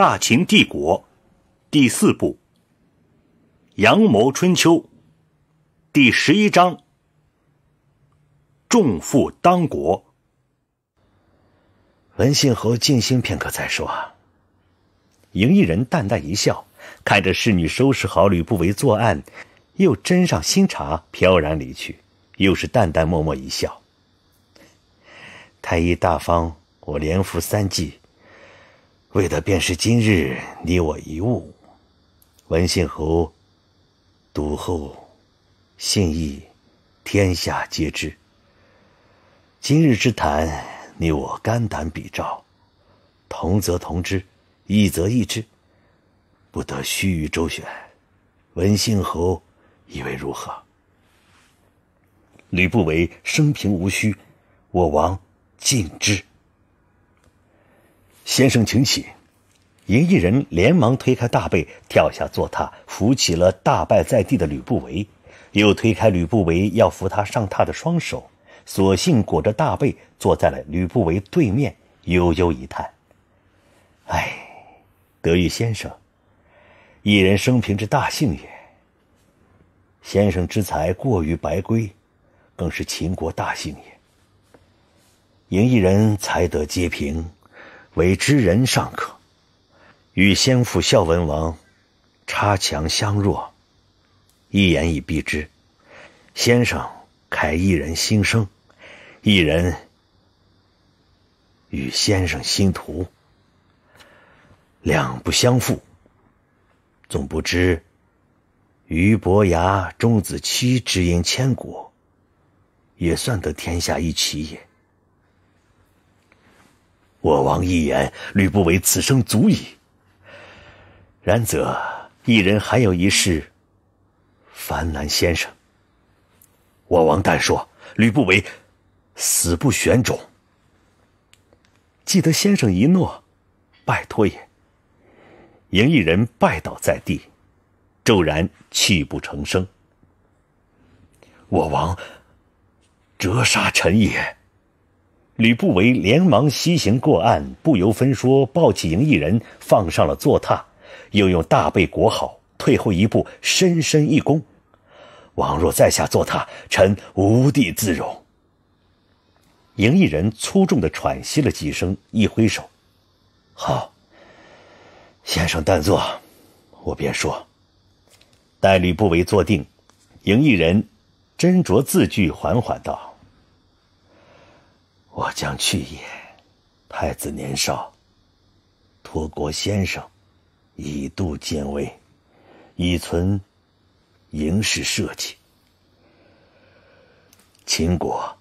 《大秦帝国》第四部，《阳谋春秋》第十一章，《重负当国》。文信侯静心片刻，再说。赢异人淡淡一笑，看着侍女收拾好吕不韦作案，又斟上新茶，飘然离去，又是淡淡默默一笑。太医大方，我连服三剂。为的便是今日你我一物，文信侯笃厚信义，天下皆知。今日之谈，你我肝胆比照，同则同之，异则异之，不得须臾周旋。文信侯以为如何？吕不韦生平无虚，我王敬之。先生请起，嬴异人连忙推开大背，跳下坐榻，扶起了大败在地的吕不韦，又推开吕不韦要扶他上榻的双手，索性裹着大背坐在了吕不韦对面，悠悠一叹：“哎，得遇先生，一人生平之大幸也。先生之才过于白圭，更是秦国大幸也。赢异人才德皆平。”为之人尚可，与先父孝文王差强相若。一言以蔽之，先生开一人心声，一人与先生心图，两不相负。总不知俞伯牙钟子期之音千古，也算得天下一奇也。我王一言，吕不韦此生足矣。然则一人还有一事，樊兰先生。我王但说，吕不韦死不选种。记得先生一诺，拜托也。赢异人拜倒在地，骤然泣不成声。我王折杀臣也。吕不韦连忙西行过岸，不由分说抱起赢异人，放上了坐榻，又用大被裹好，退后一步，深深一躬：“王若在下坐榻，臣无地自容。”赢异人粗重的喘息了几声，一挥手：“好，先生但坐，我便说。”待吕不韦坐定，赢异人斟酌字句，缓缓道。我将去也，太子年少。托国先生，以度见微，以存营事社稷。秦国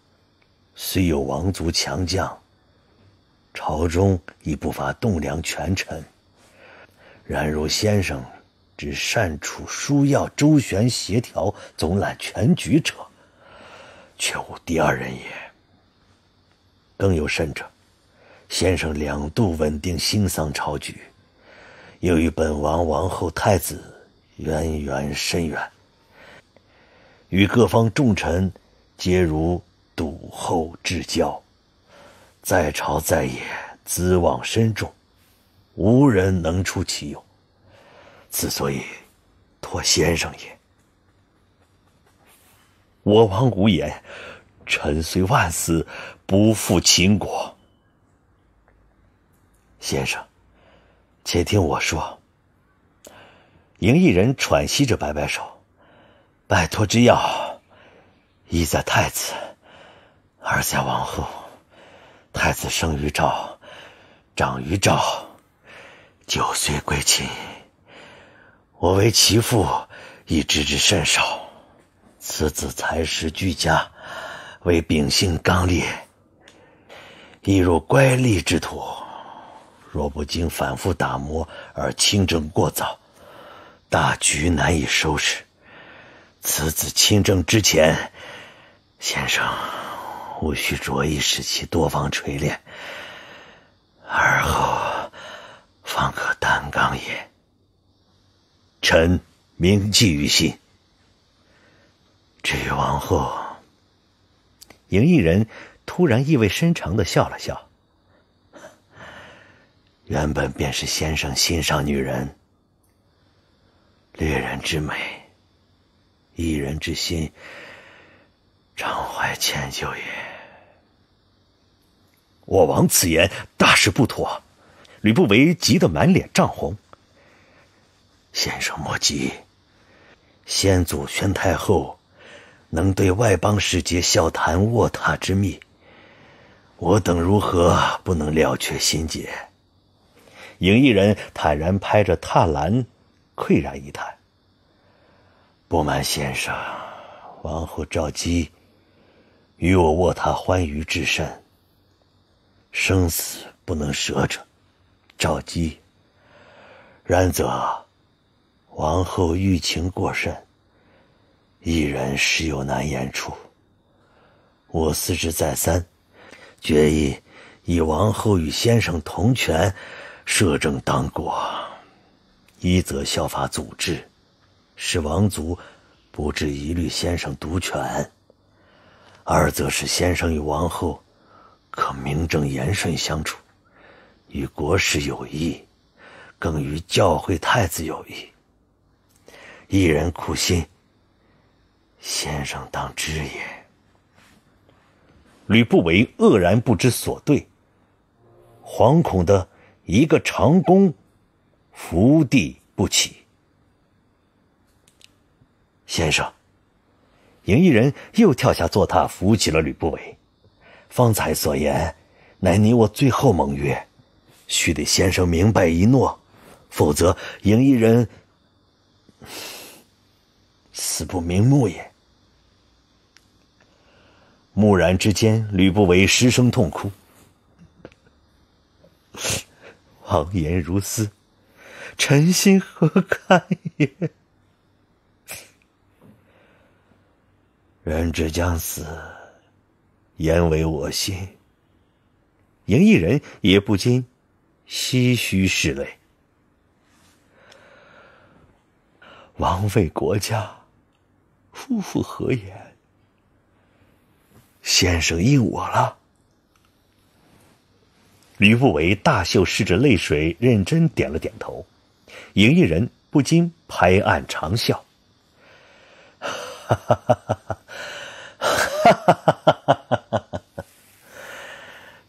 虽有王族强将，朝中亦不乏栋梁权臣。然如先生之善处枢要、周旋协调、总揽全局者，却无第二人也。更有甚者，先生两度稳定新丧朝局，又与本王、王后、太子渊源深远，与各方重臣皆如笃厚至交，在朝在野资望深重，无人能出其右。此所以托先生也，我王无言。臣虽万死，不负秦国。先生，且听我说。赢异人喘息着摆摆手，拜托之药，一在太子，二在王后。太子生于赵，长于赵，九岁归秦。我为其父，已知之甚少。此子才识俱佳。为秉性刚烈，亦若乖戾之徒。若不经反复打磨而清正过早，大局难以收拾。此子亲政之前，先生务需着意使其多方锤炼，而后方可担纲也。臣铭记于心。至于王后。赢异人突然意味深长的笑了笑：“原本便是先生欣赏女人，猎人之美，一人之心，常怀歉疚也。”我王此言，大事不妥。吕不韦急得满脸涨红：“先生莫急，先祖宣太后。”能对外邦使节笑谈卧榻之秘，我等如何不能了却心结？影艺人坦然拍着榻栏，喟然一叹：“不瞒先生，王后赵姬，与我卧榻欢愉至深，生死不能舍者，赵姬。然则，王后欲情过甚。”一人实有难言处。我思之再三，决意以王后与先生同权，摄政当国。一则效法祖制，使王族不至疑虑先生独权；二则是先生与王后可名正言顺相处，与国事有益，更与教会太子有益。一人苦心。先生当知也。吕不韦愕然不知所对，惶恐的一个长弓，伏地不起。先生，赢异人又跳下坐榻，扶起了吕不韦。方才所言，乃你我最后盟约，须得先生明白一诺，否则赢异人死不瞑目也。蓦然之间，吕不韦失声痛哭，王 言如斯，臣心何堪也？人之将死，言为我心。赢一人也不禁唏嘘拭泪，王为国家，夫复何言？先生应我了。吕不韦大秀拭着泪水，认真点了点头。嬴异人不禁拍案长笑：“哈哈哈！哈，哈哈哈！哈，哈，哈，哈，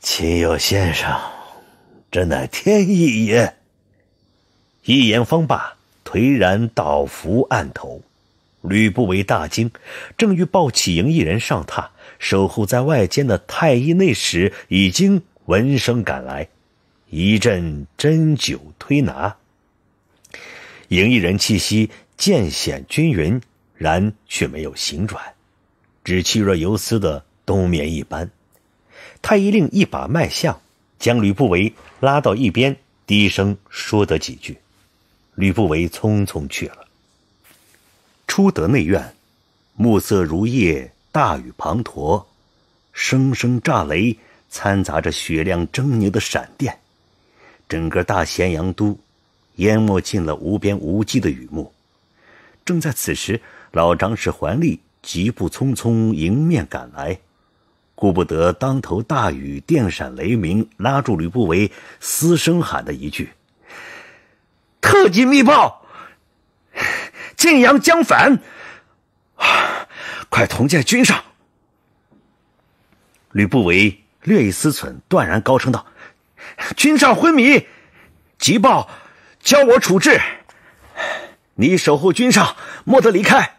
秦有先生，真乃天意也。”一言方罢，颓然倒伏案头。吕不韦大惊，正欲抱起赢异人上榻，守护在外间的太医内史已经闻声赶来，一阵针灸推拿，赢异人气息渐显均匀，然却没有醒转，只气若游丝的冬眠一般。太医令一把脉象，将吕不韦拉到一边，低声说得几句，吕不韦匆匆去了。出得内院，暮色如夜，大雨滂沱，声声炸雷，掺杂着雪亮狰狞的闪电，整个大咸阳都淹没进了无边无际的雨幕。正在此时，老张氏桓厉急步匆匆迎面赶来，顾不得当头大雨、电闪雷鸣，拉住吕不韦，嘶声喊了一句：“特级密报！”晋阳将反，快同见君上！吕不韦略一思忖，断然高声道：“君上昏迷，急报，交我处置。你守护君上，莫得离开。”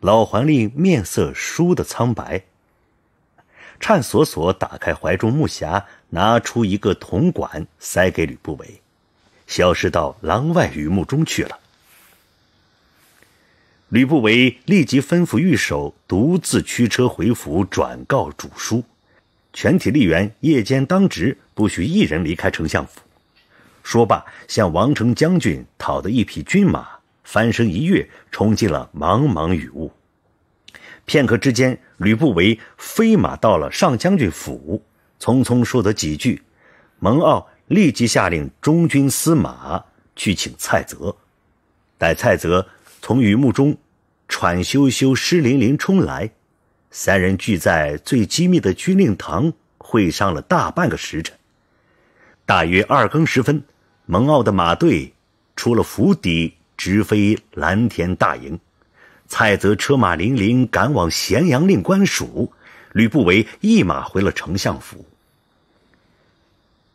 老黄令面色倏的苍白，颤索索打开怀中木匣，拿出一个铜管，塞给吕不韦。消失到廊外雨幕中去了。吕不韦立即吩咐御手独自驱车回府，转告主书：全体吏员夜间当值，不许一人离开丞相府。说罢，向王城将军讨得一匹军马，翻身一跃，冲进了茫茫雨雾。片刻之间，吕不韦飞马到了上将军府，匆匆说得几句，蒙骜。立即下令中军司马去请蔡泽，待蔡泽从雨幕中喘咻咻、湿淋淋冲来，三人聚在最机密的军令堂会商了大半个时辰。大约二更时分，蒙骜的马队出了府邸，直飞蓝田大营；蔡泽车马零零赶往咸阳令官署，吕不韦一马回了丞相府。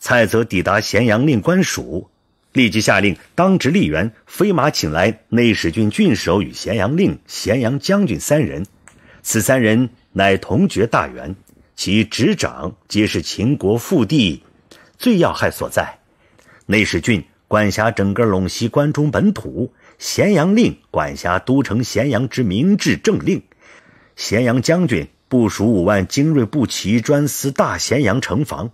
蔡泽抵达咸阳令官署，立即下令当值吏员飞马请来内史郡郡守与咸阳令、咸阳将军三人。此三人乃同爵大员，其执掌皆是秦国腹地最要害所在。内史郡管辖整个陇西关中本土，咸阳令管辖都城咸阳之明治政令，咸阳将军部署五万精锐步骑，专司大咸阳城防。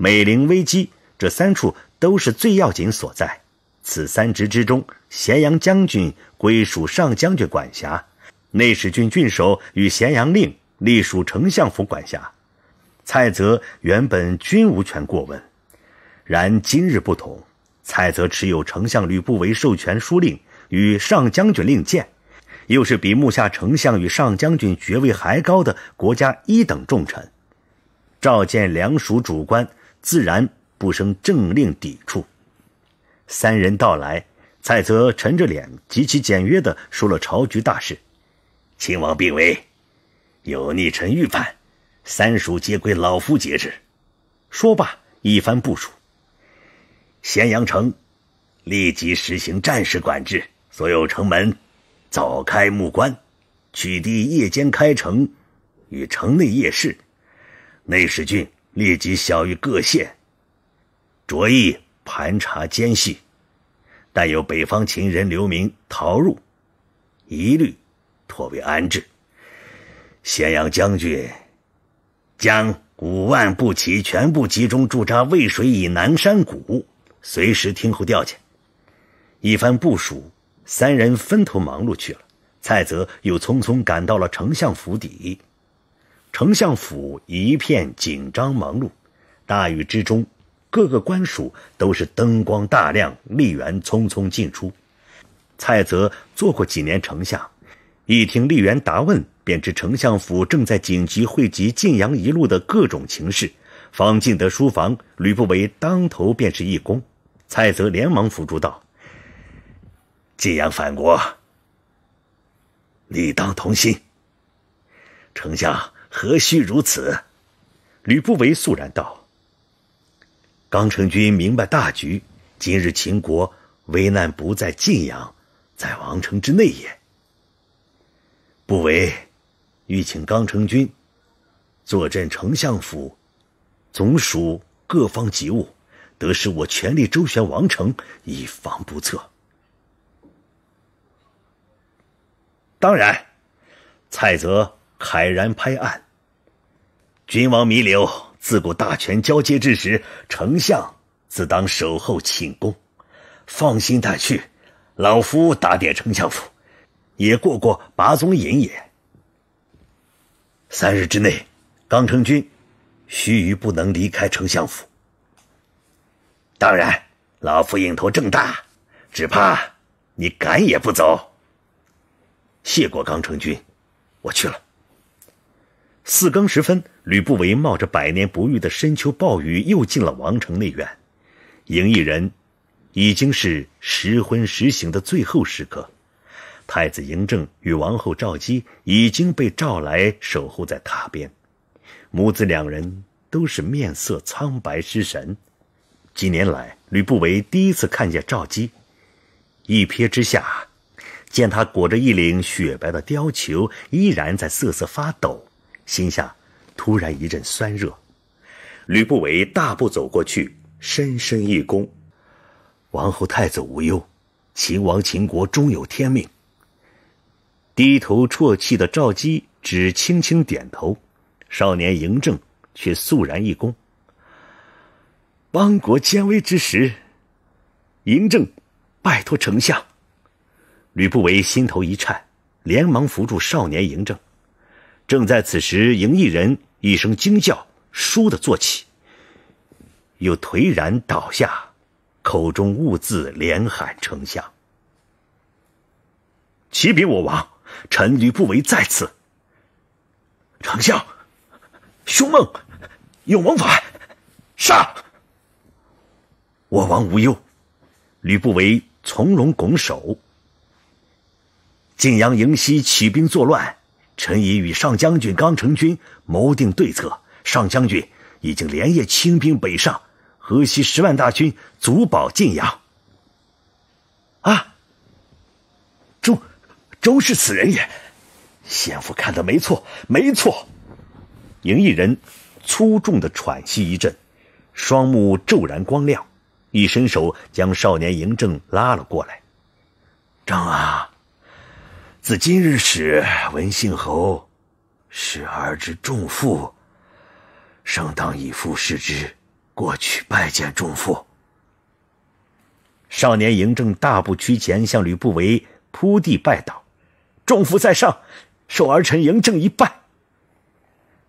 美陵危机，这三处都是最要紧所在。此三职之中，咸阳将军归属上将军管辖，内史郡郡守与咸阳令隶属丞相府管辖，蔡泽原本均无权过问。然今日不同，蔡泽持有丞相吕不韦授权书令与上将军令箭，又是比目下丞相与上将军爵位还高的国家一等重臣，召见两署主官。自然不生政令抵触。三人到来，蔡泽沉着脸，极其简约地说了朝局大事：秦王病危，有逆臣欲叛，三蜀皆归老夫节制。说罢，一番部署。咸阳城立即实行战时管制，所有城门早开幕关，取缔夜间开城与城内夜市。内史郡。立即晓谕各县，着意盘查奸细，但有北方秦人流民逃入，一律托为安置。咸阳将军将五万步骑全部集中驻扎渭水以南山谷，随时听候调遣。一番部署，三人分头忙碌去了。蔡泽又匆匆赶到了丞相府邸。丞相府一片紧张忙碌，大雨之中，各个官署都是灯光大亮，吏员匆匆进出。蔡泽做过几年丞相，一听吏员答问，便知丞相府正在紧急汇集晋阳一路的各种情事。方进得书房，吕不韦当头便是一躬，蔡泽连忙扶住道：“晋阳反国，理当同心，丞相。”何须如此？吕不韦肃然道：“刚成君明白大局，今日秦国危难不在晋阳，在王城之内也。不韦欲请刚成君坐镇丞相府，总署各方急务，得使我全力周旋王城，以防不测。当然，蔡泽。”慨然拍案。君王弥留，自古大权交接之时，丞相自当守候寝宫，放心带去。老夫打点丞相府，也过过拔宗瘾也。三日之内，刚成君，须臾不能离开丞相府。当然，老夫影头正大，只怕你赶也不走。谢过刚成君，我去了。四更时分，吕不韦冒着百年不遇的深秋暴雨，又进了王城内院。赢异人已经是时昏时醒的最后时刻，太子嬴政与王后赵姬已经被召来守候在榻边，母子两人都是面色苍白、失神。几年来，吕不韦第一次看见赵姬，一瞥之下，见她裹着一领雪白的貂裘，依然在瑟瑟发抖。心下突然一阵酸热。吕不韦大步走过去，深深一躬：“王后太子无忧，秦王秦国终有天命。”低头啜泣的赵姬只轻轻点头，少年嬴政却肃然一躬：“邦国艰危之时，嬴政拜托丞相。”吕不韦心头一颤，连忙扶住少年嬴政。正在此时，迎异人一声惊叫，倏地坐起，又颓然倒下，口中兀自连喊：“丞相，启禀我王，臣吕不韦在此。丞相，凶梦，有谋反，杀！我王无忧。”吕不韦从容拱手：“晋阳营西起兵作乱。”臣已与上将军刚成军谋定对策，上将军已经连夜清兵北上，河西十万大军足保晋阳。啊！周，周是此人也，先父看的没错，没错。赢异人粗重的喘息一阵，双目骤然光亮，一伸手将少年嬴政拉了过来，张啊！自今日始，文信侯是儿之重父，生当以父视之。过去拜见重父。少年嬴政大步趋前，向吕不韦铺地拜道：“重父在上，受儿臣嬴政一拜。”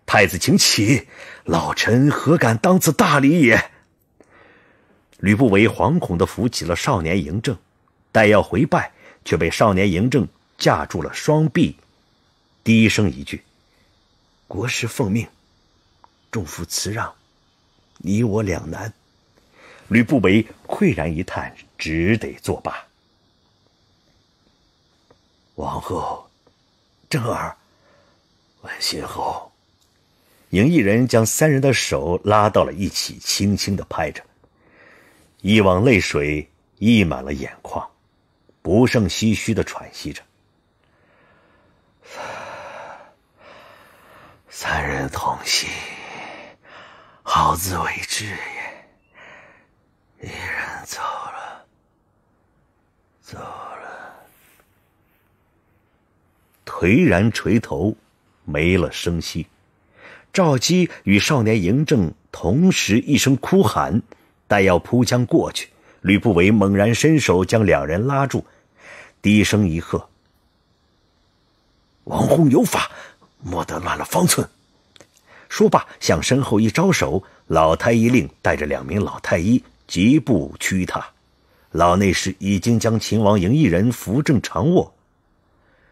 太子请起，老臣何敢当此大礼也？吕不韦惶恐的扶起了少年嬴政，待要回拜，却被少年嬴政。架住了双臂，低声一句：“国师奉命，众父辞让，你我两难。”吕不韦喟然一叹，只得作罢。王后，正儿，文心侯，影一人将三人的手拉到了一起，轻轻的拍着，一汪泪水溢满了眼眶，不胜唏嘘的喘息着。三人同心，好自为之也。一人走了，走了，颓然垂头，没了声息。赵姬与少年嬴政同时一声哭喊，待要扑将过去，吕不韦猛然伸手将两人拉住，低声一喝：“王宏有法。”莫得乱了方寸！说罢，向身后一招手，老太医令带着两名老太医疾步趋他。老内侍已经将秦王嬴一人扶正长卧，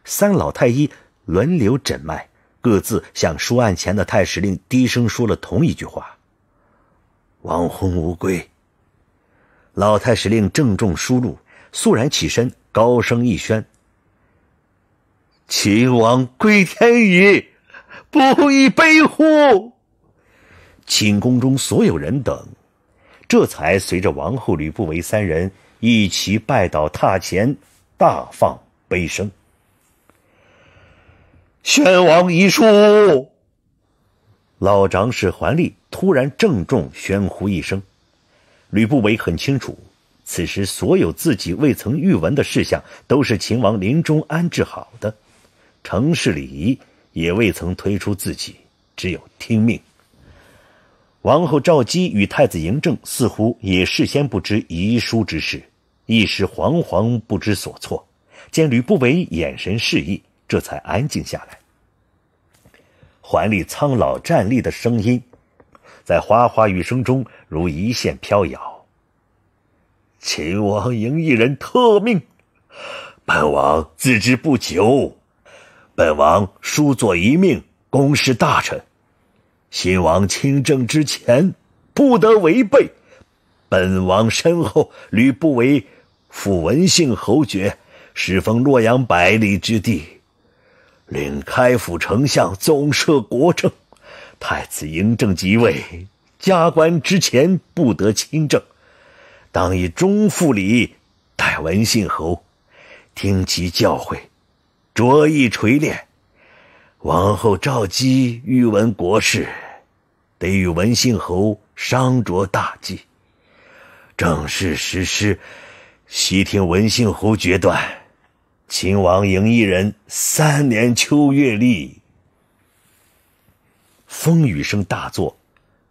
三老太医轮流诊脉，各自向书案前的太史令低声说了同一句话：“亡魂无归。”老太史令郑重书入，肃然起身，高声一宣。秦王归天矣，不亦悲乎？寝宫中所有人等，这才随着王后吕不韦三人一齐拜倒榻前，大放悲声。宣王遗书。老长史桓立突然郑重宣呼一声，吕不韦很清楚，此时所有自己未曾预闻的事项，都是秦王临终安置好的。城市礼仪也未曾推出自己，只有听命。王后赵姬与太子嬴政似乎也事先不知遗书之事，一时惶惶不知所措。见吕不韦眼神示意，这才安静下来。怀里苍老站立的声音，在哗哗雨声中如一线飘摇。秦王嬴异人特命，本王自知不久。本王书作一命，公事大臣。新王亲政之前，不得违背。本王身后，吕不韦，复文信侯爵，时封洛阳百里之地，领开府丞相，总摄国政。太子嬴政即位，加官之前，不得亲政，当以忠副礼待文信侯，听其教诲。着意锤炼，王后赵姬欲闻国事，得与文信侯商酌大计。正式实施，悉听文信侯决断。秦王嬴异人三年秋月立。风雨声大作，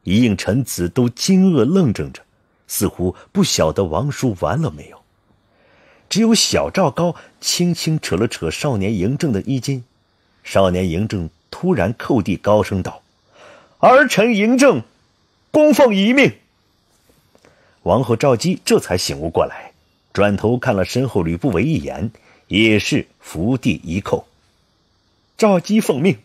一应臣子都惊愕愣怔着，似乎不晓得王叔完了没有。只有小赵高轻轻扯了扯少年嬴政的衣襟，少年嬴政突然叩地，高声道：“儿臣嬴政，恭奉遗命。”王后赵姬这才醒悟过来，转头看了身后吕不韦一眼，也是伏地一叩。赵姬奉命。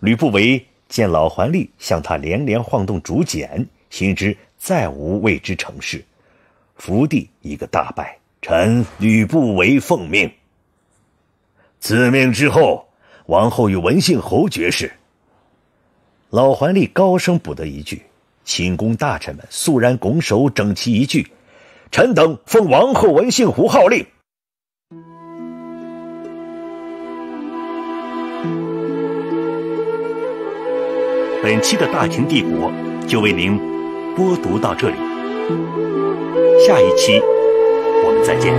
吕不韦见老桓厉向他连连晃动竹简，心知再无未之成事，伏地一个大拜。臣吕不韦奉命，自命之后，王后与文信侯爵士。老桓立高声补得一句，寝宫大臣们肃然拱手，整齐一句：“臣等奉王后文信侯号令。”本期的大秦帝国就为您播读到这里，下一期。我们再见。